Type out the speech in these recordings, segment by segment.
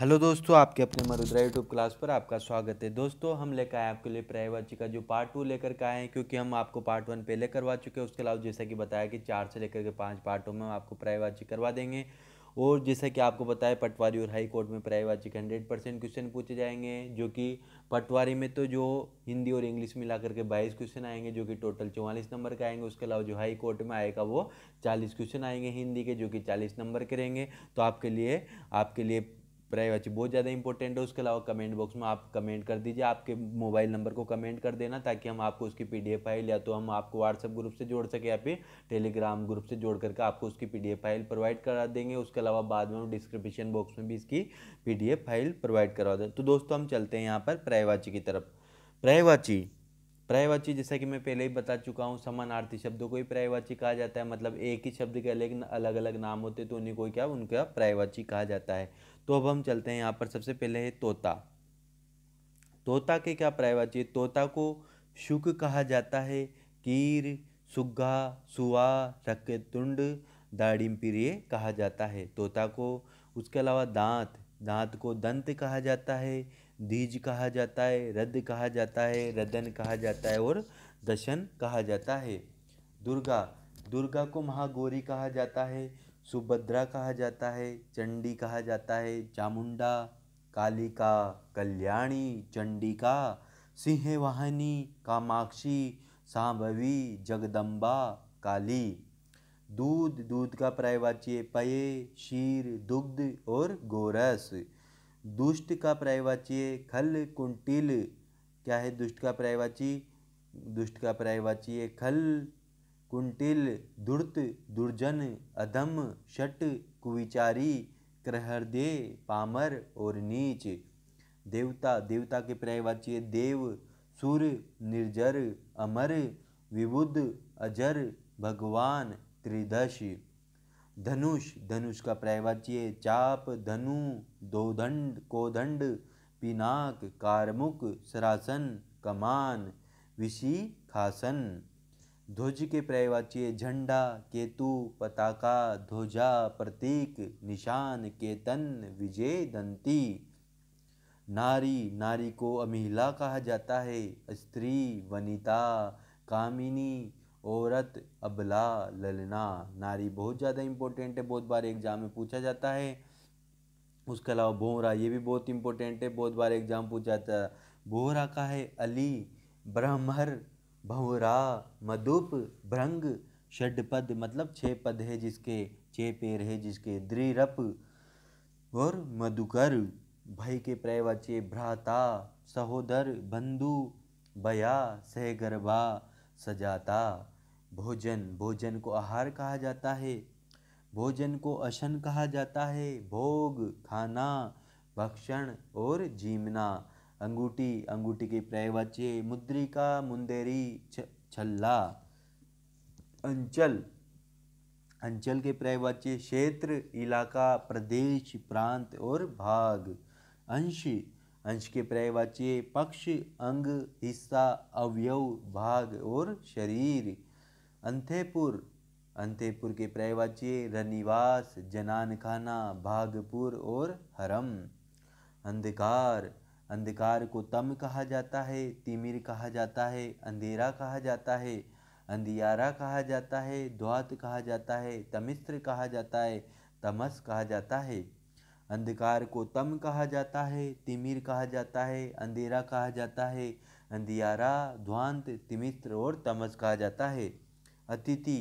hello दोस्तों आपके अपने मरुद्रा यूट्यूब क्लास पर आपका स्वागत है दोस्तों हम लेकर आए आपके लिए प्रायवाची का जो पार्ट टू लेकर के आए हैं क्योंकि हम आपको पार्ट वन पहले करवा चुके हैं उसके अलावा जैसा कि बताया कि चार से लेकर के पाँच पार्टों में हम आपको प्रायवाची करवा देंगे और जैसा कि आपको बताया पटवारी और हाई कोर्ट में प्रायवाची के हंड्रेड परसेंट क्वेश्चन पूछे जाएंगे जो कि पटवारी में तो जो हिंदी और इंग्लिश मिला करके बाईस क्वेश्चन आएंगे जो कि टोटल चौवालीस नंबर के आएंगे उसके अलावा जो हाई कोर्ट में आएगा वो चालीस क्वेश्चन आएंगे हिंदी के जो कि चालीस नंबर के रहेंगे तो आपके लिए आपके लिए प्राइवेसी बहुत ज़्यादा इंपॉर्टेंट है उसके अलावा कमेंट बॉक्स में आप कमेंट कर दीजिए आपके मोबाइल नंबर को कमेंट कर देना ताकि हम आपको उसकी पी फाइल या तो हम आपको व्हाट्सअप ग्रुप से जोड़ सके या फिर टेलीग्राम ग्रुप से जोड़ करके आपको उसकी पी फाइल प्रोवाइड करा देंगे उसके अलावा बाद में हम डिस्क्रिप्शन बॉक्स में भी इसकी पी फाइल प्रोवाइड करवा दें तो दोस्तों हम चलते हैं यहाँ पर प्राइवाची की तरफ प्राइवाची प्रायवाची जैसा कि मैं पहले ही बता चुका हूँ समानार्थी शब्दों को ही प्रायवाची कहा जाता है मतलब एक ही शब्द के अलग अलग अलग नाम होते तो उन्हीं को क्या उनका प्रायवाची कहा जाता है तो अब हम चलते हैं यहाँ पर सबसे पहले है तोता तोता के क्या प्रायवाची है तोता को शुक कहा जाता है कीर सुग्गा सुआ रक्केतुंड दाड़िमपिरिय कहा जाता है तोता को उसके अलावा दांत दांत को दंत कहा जाता है दीज कहा जाता है रद्द कहा जाता है रदन कहा जाता है और दशन कहा जाता है दुर्गा दुर्गा को महागौरी कहा जाता है सुभद्रा कहा जाता है चंडी कहा जाता है चामुंडा कालिका कल्याणी चंडिका सिंहवाहनी कामाक्षी सांभवी जगदम्बा काली दूध दूध का प्रायवाच्य पय शीर दुग्ध और गोरस दुष्ट का प्रायवाच्य खल कुंटिल क्या है दुष्ट का प्रायवाची दुष्ट का प्रायवाची खल कुंटिल दुर्त दुर्जन अधम शट कुविचारी क्रहरदे पामर और नीच देवता देवता के पर्यायवाची देव सुर निर्जर अमर विबुद्ध अजर भगवान त्रिदश धनुष धनुष का पर्यायवाची चाप धनु दोदंड कोदंड पिनाक कारमुक सरासन कमान विशिखासन ध्वज के पर्यायवाची झंडा केतु पताका ध्वजा प्रतीक निशान केतन विजय दंती नारी नारी को अमीला कहा जाता है स्त्री वनिता कामिनी औरत अबला ललना नारी बहुत ज़्यादा इम्पोर्टेंट है बहुत बार एग्जाम में पूछा जाता है उसके अलावा बोहरा ये भी बहुत इम्पोर्टेंट है बहुत बार एग्जाम पूछा जाता है बोहरा का है अली ब्रह्मर भवरा मधुप भ्रंग पद मतलब छः पद है जिसके छः पैर है जिसके द्रिरप और मधुकर भय के प्रयवचे भ्राता सहोदर बंधु बया सहगर्भा सजाता भोजन भोजन को आहार कहा जाता है भोजन को अशन कहा जाता है भोग खाना भक्षण और जीवना अंगूठी अंगूठी के प्रयवच्य मुद्रिका मुंदेरी छल्ला अंचल अंचल के प्रयवच्य क्षेत्र इलाका प्रदेश प्रांत और भाग अंश अंश के प्रयवाच्य पक्ष अंग हिस्सा अवयव भाग और शरीर अंतेपुर अंतेपुर के प्रयवाच्य रनिवास जनान खाना भागपुर और हरम अंधकार अंधकार को तम कहा जाता है तिमिर कहा जाता है अंधेरा कहा जाता है अंधियारा कहा जाता है द्वात कहा जाता है तमिस्त्र कहा जाता है तमस कहा जाता है अंधकार को तम कहा जाता है तिमिर कहा जाता है अंधेरा कहा जाता है अंधियारा ध्वांत तिमिस्त्र और तमस कहा जाता है अतिथि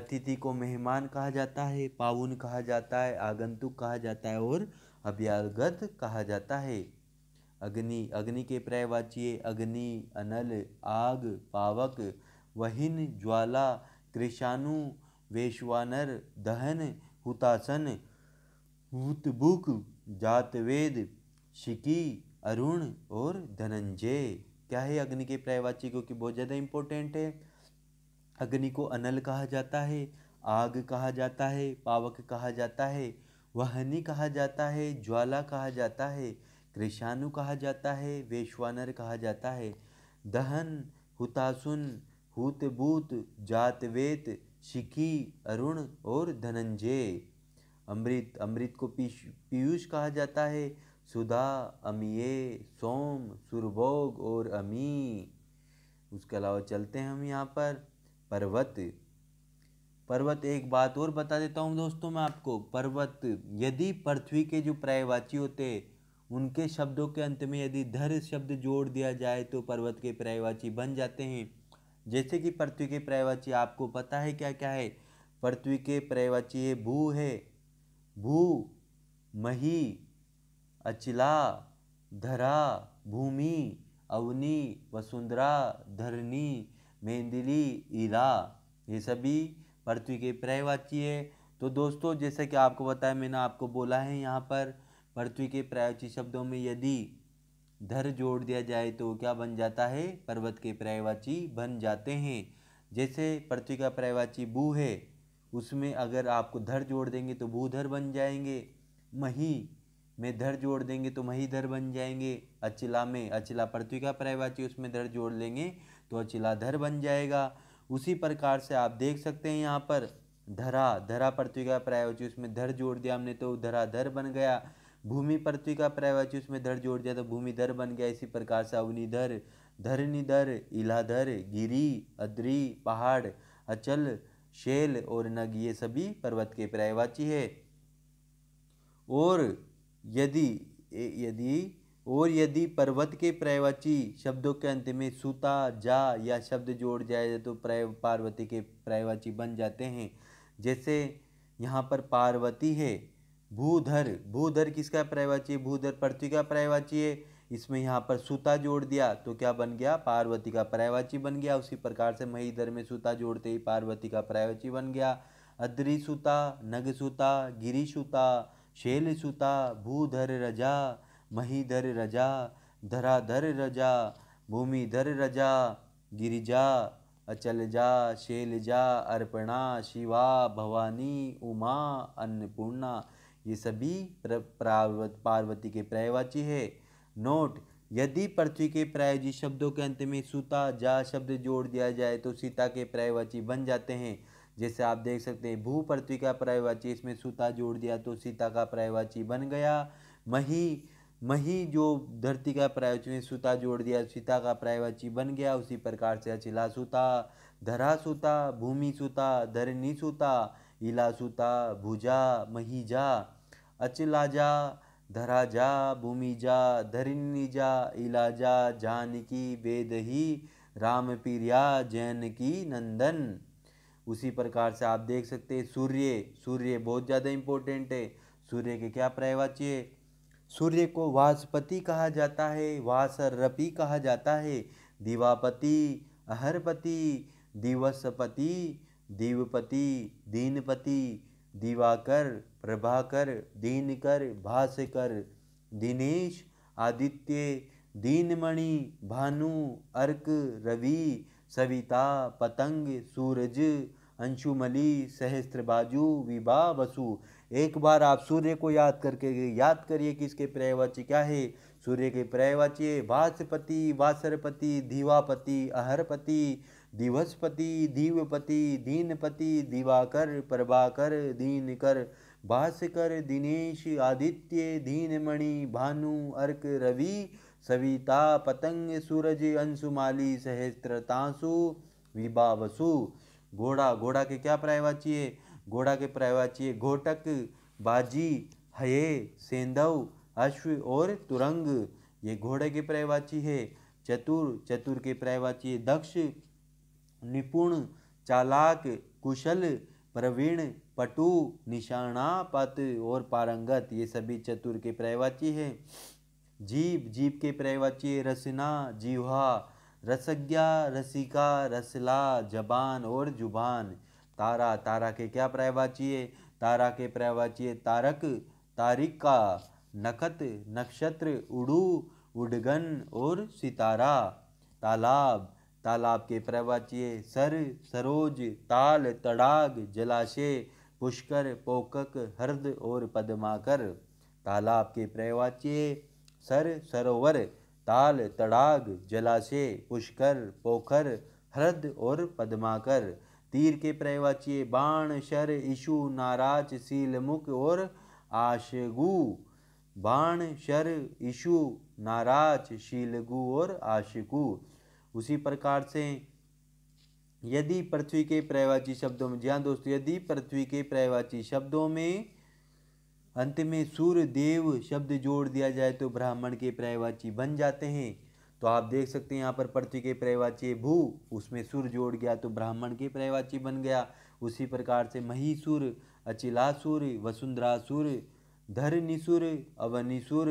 अतिथि को मेहमान कहा जाता है पावन कहा जाता है आगंतुक कहा जाता है और अभ्यागत कहा जाता है अग्नि अग्नि के पर्यायवाची अग्नि अनल आग पावक वहिन ज्वाला कृषाणु वेशवानर दहन हुतासन भूतबुक जातवेद शिकी अरुण और धनंजय क्या है अग्नि के पर्यायवाची क्योंकि बहुत ज़्यादा इम्पोर्टेंट है अग्नि को अनल कहा जाता है आग कहा जाता है पावक कहा जाता है वहनी कहा जाता है ज्वाला कहा जाता है कृषाणु कहा जाता है वेश्वानर कहा जाता है दहन हुतासुन हुतभूत जातवेत शिखी अरुण और धनंजय अमृत अमृत को पीयूष कहा जाता है सुधा अमीय सोम सुरभोग और अमी उसके अलावा चलते हैं हम यहाँ पर पर्वत पर्वत एक बात और बता देता हूँ दोस्तों मैं आपको पर्वत यदि पृथ्वी के जो पर्यायवाची होते उनके शब्दों के अंत में यदि धर शब्द जोड़ दिया जाए तो पर्वत के पर्यायवाची बन जाते हैं जैसे कि पृथ्वी के पर्यायवाची आपको पता है क्या क्या है पृथ्वी के पर्यायवाची है भू है भू मही अचला धरा भूमि अवनी वसुंधरा धरनी मेंदली ईला ये सभी पृथ्वी के पर्यायवाची है तो दोस्तों जैसा कि आपको बताया मैंने आपको बोला है यहाँ पर पृथ्वी के प्रायवाची शब्दों में यदि धर जोड़ दिया जाए तो क्या बन जाता है पर्वत के प्रायवाची बन जाते हैं जैसे पृथ्वी का प्रायवाची भू है उसमें अगर आपको धर जोड़ देंगे तो भूधर बन जाएंगे मही में धर जोड़ देंगे तो महीधर बन जाएंगे अचिला में अचिला पृथ्वी का प्रायवाची उसमें धर जोड़ लेंगे तो अचिला धर बन जाएगा उसी प्रकार से आप देख सकते हैं यहाँ पर धरा धरा पृथ्वी का प्रायवाची उसमें धर जोड़ दिया हमने तो धरा धर बन गया भूमि पृथ्वी का पर्यायवाची उसमें धर जोड़ दिया तो भूमि धर बन गया इसी प्रकार से अवनिधर धरनिधर इलाधर गिरी अद्री पहाड़ अचल शेल और नग ये सभी पर्वत के पर्यायवाची है और यदि यदि और यदि पर्वत के पर्यायवाची शब्दों के अंत में सुता जा या शब्द जोड़ जाए तो प्रय पार्वती के पर्यायवाची बन जाते हैं जैसे यहाँ पर पार्वती है भूधर भूधर किसका पर्यायवाची है भूधर पृथ्वी का पर्यायवाची है इसमें यहाँ पर सूता जोड़ दिया तो क्या बन गया पार्वती का पर्यायवाची बन गया उसी प्रकार से महीधर में सूता जोड़ते ही पार्वती का पर्यायवाची बन गया अद्री सूता नग सूता गिरी सूता शैल सूता भूधर रजा महीधर रजा धराधर रजा भूमिधर रजा गिरिजा अचल जा शैल जा अर्पणा शिवा भवानी उमा अन्नपूर्णा ये सभी पार्वती के पर्यायवाची है नोट यदि पृथ्वी के प्रायजी शब्दों के अंत में सुता जा शब्द जोड़ दिया जाए तो सीता के पर्यायवाची बन जाते हैं जैसे आप देख सकते हैं भू पृथ्वी का पर्यायवाची इसमें सुता जोड़ दिया तो सीता का पर्यायवाची बन गया मही मही जो धरती का प्रायवाची में सुता जोड़ दिया सीता का प्रायवाची बन गया उसी प्रकार से अचिला सुता धरा सुता भूमि सुता धरणी सुता इलासुता भुजा महिजा अचलाजा धराजा भूमिजा धरिणीजा इलाजा जानकी बेदही राम प्रिया जैन की नंदन उसी प्रकार से आप देख सकते हैं सूर्य सूर्य बहुत ज़्यादा इम्पोर्टेंट है सूर्य के क्या प्रायवाच्य है सूर्य को वासपति कहा जाता है वासरपी कहा जाता है दिवापति अहरपति दिवसपति दीवपति दीनपति दिवाकर प्रभाकर दीनकर भास्कर दिनेश आदित्य दीनमणि भानु अर्क रवि सविता पतंग सूरज सहस्त्र सहस्त्रबाजू विभा वसु एक बार आप सूर्य को याद करके याद करिए कि इसके पर्यायवाची क्या है सूर्य के पर्यायवाची है वासपति वासरपति धीवापति अहरपति दिवसपति दीवपति दीनपति दिवाकर प्रभाकर दीनकर भास्कर दिनेश आदित्य दीनमणि भानु अर्क रवि सविता पतंग सूरज अंशुमाली सहस्त्रतांसु विभावसु घोड़ा घोड़ा के क्या प्रायवाची है घोड़ा के प्रायवाची है घोटक बाजी हये सेंधव अश्व और तुरंग ये घोड़े के प्रायवाची है चतुर चतुर के प्रायवाची है दक्ष निपुण चालाक कुशल प्रवीण पटु पत और पारंगत ये सभी चतुर के पर्यायवाची हैं जीव जीव के पर्यायवाची है रसना जीवा रसज्ञा रसिका रसला जबान और जुबान तारा तारा के क्या पर्यायवाची है तारा के पर्यायवाची है तारक तारिका नखत नक्षत्र उड़ू उडगन और सितारा तालाब तालाब के प्रवाचीय सर सरोज ताल तड़ाग जलाशय पुष्कर पोकक हर्द और पद्माकर तालाब के प्रवाचीय सर सरोवर ताल तड़ाग जलाशय पुष्कर पोखर हृद और पद्माकर तीर के प्रवाचीय बाण शर ईशु नाराज सीलमुख और आशगु बाण शर ईशु नाराज शीलगु और आशगु उसी प्रकार से यदि पृथ्वी के पर्यायवाची शब्दों में जी हाँ दोस्तों यदि पृथ्वी के प्रयवाची शब्दों में अंत में सूर्य देव शब्द जोड़ दिया जाए तो ब्राह्मण के प्रयवाची बन जाते हैं तो आप देख सकते हैं यहाँ पर पृथ्वी के प्रयवाची भू उसमें सुर जोड़ गया तो ब्राह्मण के प्रयवाची बन गया उसी प्रकार से महीसुर अचिलासुर वसुंधरासुर धरनिसुर अवनिसुर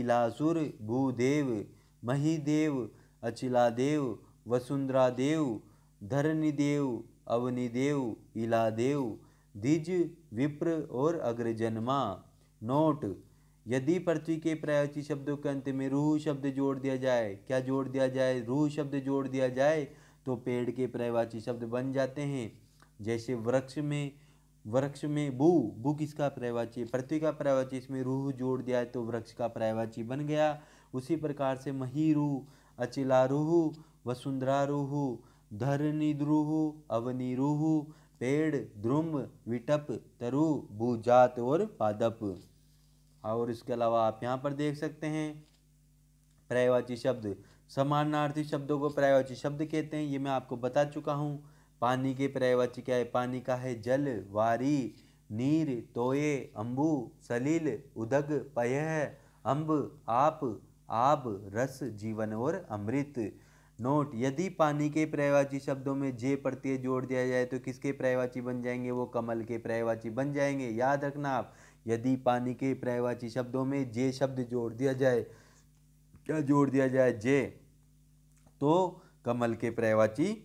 इलासुर भूदेव महीदेव अचिला देव देव धरणिदेव धरणीदेव इला इलादेव दिज विप्र और अग्रजन्मा नोट यदि पृथ्वी के प्रायोची शब्दों के अंत में रूह शब्द जोड़ दिया जाए क्या जोड़ दिया जाए रूह शब्द जोड़ दिया जाए तो पेड़ के प्रायवाची शब्द बन जाते हैं जैसे वृक्ष में वृक्ष में बू बू किसका प्रायवाची पृथ्वी का प्रायवाची इसमें रूह जोड़ दिया है तो वृक्ष का प्रायवाची बन गया उसी प्रकार से मही रूह अचिलारुहु वसुंधरारुहु धरनिद्रुहु अवनिरुहु पेड़ ध्रुम विटप तरु भूजात और पादप और इसके अलावा आप यहाँ पर देख सकते हैं पर्यायवाची शब्द समानार्थी शब्दों को पर्यायवाची शब्द कहते हैं ये मैं आपको बता चुका हूँ पानी के पर्यायवाची क्या है पानी का है जल वारी नीर तोये अंबु सलील उदग पयह अम्ब आप आब रस जीवन और अमृत नोट यदि पानी के प्रयवाची शब्दों में जे प्रत्यय जोड़ दिया जाए तो किसके प्रयवाची बन जाएंगे वो कमल के प्रयवाची बन जाएंगे याद रखना आप यदि पानी के प्रयवाची शब्दों में जे शब्द जोड़ दिया जाए क्या जोड़ दिया जाए जे तो कमल के प्रयवाची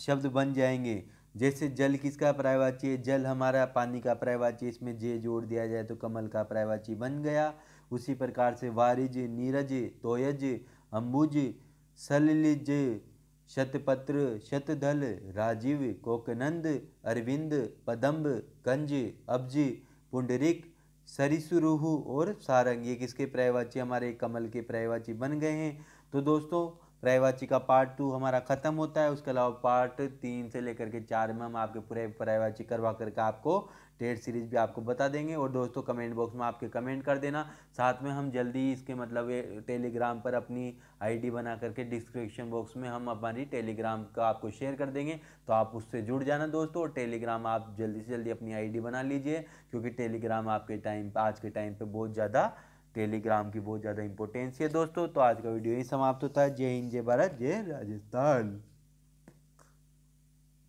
शब्द बन जाएंगे जैसे जल किसका प्रायवाची है जल हमारा पानी का प्रायवाची इसमें जे जोड़ दिया जाए तो कमल का प्रायवाची बन गया उसी प्रकार से वारिज नीरज तोयज अम्बुज सलिज शतपत्र शतधल राजीव कोकनंद अरविंद पदम्ब कंज अब्ज पुंडरिक सरिसुरुहु और सारंग ये किसके पर्यायवाची हमारे कमल के पर्यायवाची बन गए हैं तो दोस्तों प्राइवाची का पार्ट टू हमारा ख़त्म होता है उसके अलावा पार्ट तीन से लेकर के चार में हम आपके पूरे प्रायवाची करवा करके आपको टेट सीरीज भी आपको बता देंगे और दोस्तों कमेंट बॉक्स में आपके कमेंट कर देना साथ में हम जल्दी इसके मतलब टेलीग्राम पर अपनी आईडी बना करके डिस्क्रिप्शन बॉक्स में हम अपनी टेलीग्राम का आपको शेयर कर देंगे तो आप उससे जुड़ जाना दोस्तों और टेलीग्राम आप जल्दी से जल्दी अपनी आई बना लीजिए क्योंकि टेलीग्राम आपके टाइम आज के टाइम पर बहुत ज़्यादा टेलीग्राम की बहुत ज़्यादा इंपॉर्टेंस है दोस्तों तो आज का वीडियो यही समाप्त होता है जय हिंद जय भारत जय राजस्थान